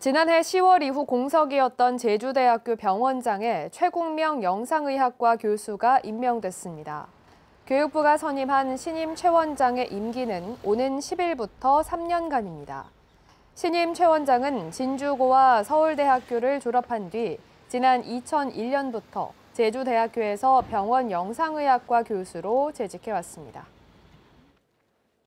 지난해 10월 이후 공석이었던 제주대학교 병원장에 최국명 영상의학과 교수가 임명됐습니다. 교육부가 선임한 신임 최 원장의 임기는 오는 10일부터 3년간입니다. 신임 최 원장은 진주고와 서울대학교를 졸업한 뒤 지난 2001년부터 제주대학교에서 병원 영상의학과 교수로 재직해왔습니다.